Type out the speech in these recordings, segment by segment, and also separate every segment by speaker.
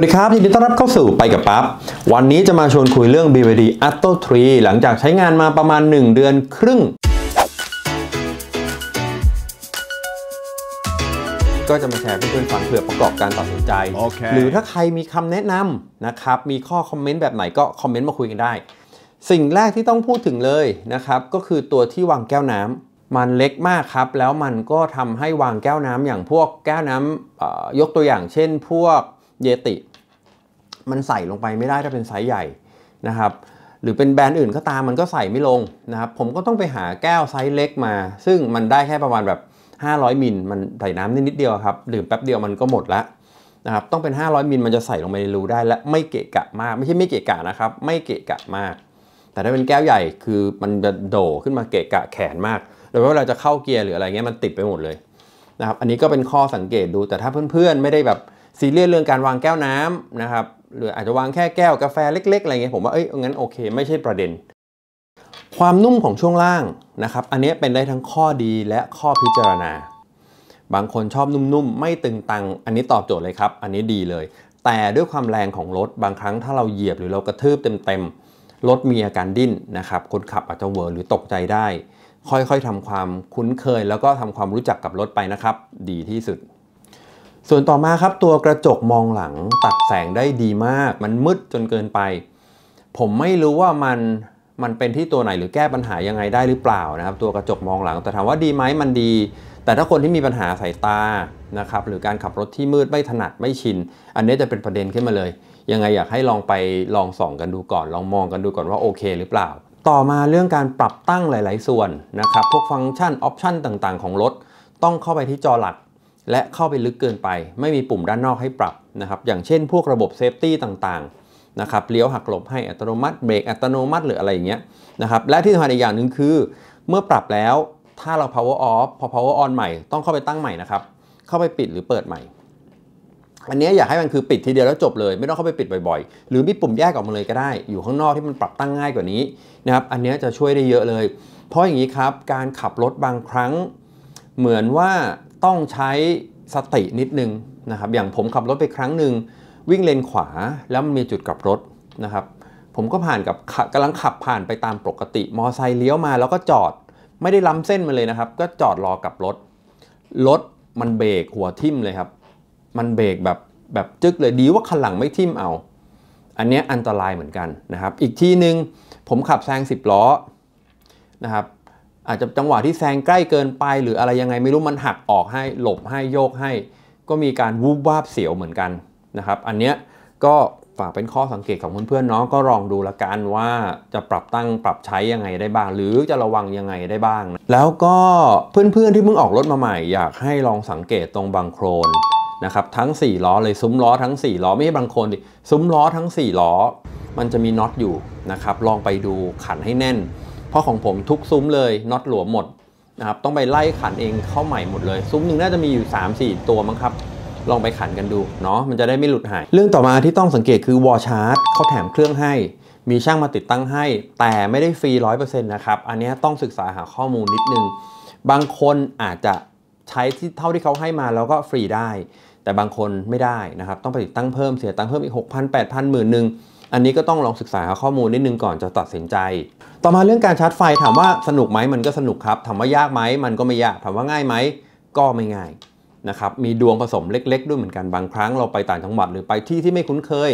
Speaker 1: วัสดีครับยินดีต้อนรับเข้าสู่ไปกับปับ๊บวันนี้จะมาชวนคุยเรื่อง b v d Atto 3หลังจากใช้งานมาประมาณ 1 เดือนครึ่ง ก็จะมาแชร์เพื่อนๆฟังเผื่อประกอบการตัดสินใจ okay. หรือถ้าใครมีคำแนะนำนะครับ มีข้อคอมเมนต์แบบไหนก็คอมเมนต์มาคุยกันได้ สิ่งแรกที่ต้องพูดถึงเลยนะครับ ก็คือตัวที่วางแก้วน้ำมันเล็กมากครับแล้วมันก็ทำให้วางแก้วน้ำอย่างพวกแก้วน้ำยกตัวอย่างเช่น พวกเยติมันใส่ลงไปไม่ได้ถ้าเป็นไซส์ใหญ่นะครับ หรือเป็นแบรนด์อื่นก็ตามมันก็ใส่ไม่ลงนะครับ ผมก็ต้องไปหาแก้วไซส์เล็กมา ซึ่งมันได้แค่ประมาณแบบ 500 มิล มันใส่น้ำนิดเดียวครับดื่มแป๊บเดียวมันก็หมดละนะครับต้องเป็น 500 มิลมันจะใส่ลงไปในรูได้และไม่เกะกะมาก ไม่ใช่ไม่เกะกะนะครับ ไม่เกะกะมาก แต่ถ้าเป็นแก้วใหญ่คือมันจะโด่ขึ้นมาเกะกะแขนมากโดยเฉพาะเราจะเข้าเกียร์หรืออะไรเงี้ยมันติดไปหมดเลยนะครับอันนี้ก็เป็นข้อสังเกตดูแต่ถ้าเพื่อนๆไม่ได้แบบซีเรียสเรื่องการวางแก้วน้ำนะครับหรืออาจจะวางแค่แก้วกาแฟเล็กๆอะไรเงี้ยผมว่าเอ้ยงั้นโอเคไม่ใช่ประเด็น ความนุ่มของช่วงล่างนะครับอันนี้เป็นได้ทั้งข้อดีและข้อพิจารณา บางคนชอบนุ่มๆ ไม่ตึงตังอันนี้ตอบโจทย์เลยครับ อันนี้ดีเลย แต่ด้วยความแรงของรถ บางครั้งถ้าเราเหยียบหรือเรากระทืบเต็มๆรถมีอาการดิ้นนะครับคนขับอาจจะเวอร์หรือตกใจได้ ค่อยๆทำความคุ้นเคยแล้วก็ทำความรู้จักกับรถไปนะครับ ดีที่สุดส่วนต่อมาครับ ตัวกระจกมองหลัง ตัดแสงได้ดีมาก มันมืดจนเกินไป ผมไม่รู้ว่ามันมันเป็นที่ตัวไหนหรือแก้ปัญหายังไงได้หรือเปล่านะครับตัวกระจกมองหลัง แต่ถามว่าดีไหมมันดี แต่ถ้าคนที่มีปัญหาสายตานะครับหรือการขับรถที่มืดไม่ถนัดไม่ชิน อันนี้จะเป็นประเด็นขึ้นมาเลย ยังไงอยากให้ลองไปลองส่องกันดูก่อน ลองมองกันดูก่อนว่าโอเคหรือเปล่า ต่อมาเรื่องการปรับตั้งหลาย ๆ ส่วนนะครับพวกฟังก์ชันออปชันต่างๆของรถต้องเข้าไปที่จอหลักและเข้าไปลึกเกินไป ไม่มีปุ่มด้านนอกให้ปรับนะครับ อย่างเช่นพวกระบบเซฟตี้ต่างๆนะครับเลี้ยวหักหลบให้อัตโนมัติเบรกอัตโนมัติหรืออะไรอย่างเงี้ยนะครับและที่สำคัญอีกอย่างหนึ่งคือ เมื่อปรับแล้วถ้าเรา power off พอ power on ใหม่ ต้องเข้าไปตั้งใหม่นะครับ เข้าไปปิดหรือเปิดใหม่ อันนี้อยากให้มันคือปิดทีเดียวแล้วจบเลยไม่ต้องเข้าไปปิดบ่อยๆ หรือมีปุ่มแยกออกมาเลยก็ได้ อยู่ข้างนอกที่มันปรับตั้งง่ายกว่านี้นะครับอันนี้จะช่วยได้เยอะเลยเพราะอย่างนี้ครับการขับรถบางครั้ง เหมือนว่าต้องใช้สตินิดนึงนะครับ อย่างผมขับรถไปครั้งหนึ่งวิ่งเลนขวาแล้วมันมีจุดกลับรถนะครับ ผมก็ผ่านกับกำลังขับผ่านไปตามปกติ มอไซค์เลี้ยวมา แล้วก็จอดไม่ได้ล้ำเส้นมาเลยนะครับ ก็จอดรอกับรถรถมันเบรกหัวทิ่มเลยครับ มันเบรกแบบแบบจึกเลยดีว่าคันหลังไม่ทิ่มเอา อันนี้อันตรายเหมือนกันนะครับ อีกที่หนึ่งผมขับแซง10ล้อนะครับอาจจะจังหวะที่แซงใกล้เกินไปหรืออะไรยังไงไม่รู้มันหักออกให้หลบให้โยกให้ ก็มีการวูบวาบเสียวเหมือนกันนะครับอันเนี้ยก็ฝากเป็นข้อสังเกตของเพื่อนๆเนาะก็ลองดูละกันว่าจะปรับตั้งปรับใช้ยังไงได้บ้าง หรือจะระวังยังไงได้บ้าง แล้วก็เพื่อนๆที่เพิ่งออกรถมาใหม่ อยากให้ลองสังเกตตรงบางโครนนะครับทั้ง4ล้อเลยซุ้มล้อทั้ง4ล้อไม่ใช่บางโครนดิซุ้มล้อทั้ง4ล้อมันจะมีน็อตอยู่นะครับลองไปดูขันให้แน่นเพราะของผมทุกซุ้มเลยน็อตหลวมหมดนะครับ ต้องไปไล่ขันเองเข้าใหม่หมดเลย ซุ้มหนึ่งน่าจะมีอยู่ 3-4 ตัวมั้งครับ ลองไปขันกันดูเนาะมันจะได้ไม่หลุดหาย เรื่องต่อมาที่ต้องสังเกตคือวอชาร์ตเขาแถมเครื่องให้ มีช่างมาติดตั้งให้แต่ไม่ได้ฟรี 100%นะครับ อันนี้ต้องศึกษาหาข้อมูลนิดนึง บางคนอาจจะใช้ที่เท่าที่เขาให้มาแล้วก็ฟรีได้ แต่บางคนไม่ได้นะครับต้องไปติดตั้งเพิ่มเสียตังเพิ่มอีก6,000 8,000หมื่นหนึ่งอันนี้ก็ต้องลองศึกษาข้อมูลนิดนึงก่อนจะตัดสินใจ ต่อมาเรื่องการชาร์จไฟถามว่าสนุกไหมมันก็สนุกครับ ถามว่ายากไหมมันก็ไม่ยาก ถามว่าง่ายไหม ก็ไม่ง่ายนะครับมีดวงผสมเล็กๆ ด้วยเหมือนกัน บางครั้งเราไปต่างจังหวัดหรือไปที่ที่ไม่คุ้นเคย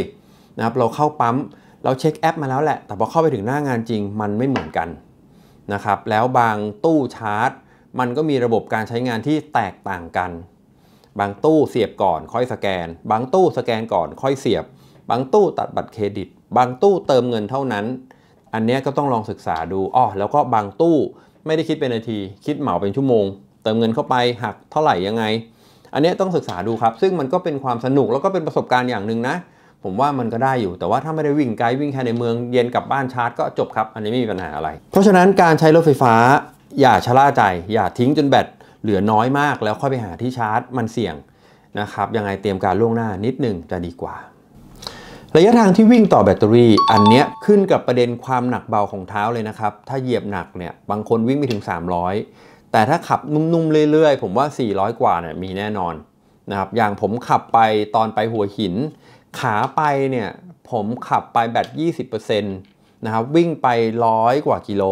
Speaker 1: นะครับเราเข้าปั๊มเราเช็คแอป มาแล้วแหละ แต่พอเข้าไปถึงหน้างานจริงมันไม่เหมือนกันนะครับแล้วบางตู้ชาร์จมันก็มีระบบการใช้งานที่แตกต่างกัน บางตู้เสียบก่อน ค่อยสแกน บางตู้สแกนก่อน ค่อยเสียบบางตู้ตัดบัตรเครดิต บางตู้เติมเงินเท่านั้น อันนี้ก็ต้องลองศึกษาดูอ๋อแล้วก็บางตู้ไม่ได้คิดเป็นนาที คิดเหมาเป็นชั่วโมง เติมเงินเข้าไปหักเท่าไหร่ยังไง อันนี้ต้องศึกษาดูครับ ซึ่งมันก็เป็นความสนุกแล้วก็เป็นประสบการณ์อย่างหนึ่งนะ ผมว่ามันก็ได้อยู่ แต่ว่าถ้าไม่ได้วิ่งไกลวิ่งแค่ในเมืองเย็นกลับบ้านชาร์จก็จบครับ อันนี้ไม่มีปัญหาอะไร เพราะฉะนั้นการใช้รถไฟฟ้าอย่าชะล่าใจ อย่าทิ้งจนแบตเหลือน้อยมากแล้วค่อยไปหาที่ชาร์จมันเสี่ยงนะครับยังไงเตรียมการล่วงหน้านิดหนึ่งจะดีกว่าระยะทางที่วิ่งต่อแบตเตอรี่อันเนี้ยขึ้นกับประเด็นความหนักเบาของเท้าเลยนะครับ ถ้าเหยียบหนักเนี่ย บางคนวิ่งไปถึง 300 แต่ถ้าขับนุ่มๆ เรื่อย ๆ ผมว่า 400 กว่าเนี่ยมีแน่นอนนะครับ อย่างผมขับไปตอนไปหัวหิน ขาไปเนี่ย ผมขับไปแบต20%นะครับวิ่งไปร้อยกว่ากิโล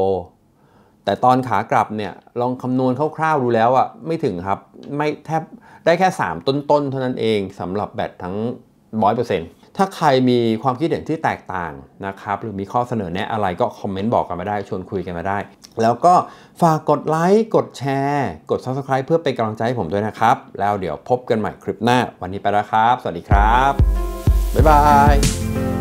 Speaker 1: แต่ตอนขากลับเนี่ย ลองคำนวณคร่าวๆดูแล้วอะไม่ถึงครับไม่แทบได้แค่ 3ต้นๆเท่านั้นเองสำหรับแบตทั้ง 100%ถ้าใครมีความคิดเห็นที่แตกต่างนะครับ หรือมีข้อเสนอแนะอะไรก็คอมเมนต์บอกกันมาได้ ชวนคุยกันมาได้ แล้วก็ฝากกดไลค์ กดแชร์ กด Subscribe เพื่อเป็นกำลังใจให้ผมด้วยนะครับ แล้วเดี๋ยวพบกันใหม่คลิปหน้า วันนี้ไปแล้วครับ สวัสดีครับ บ๊ายบาย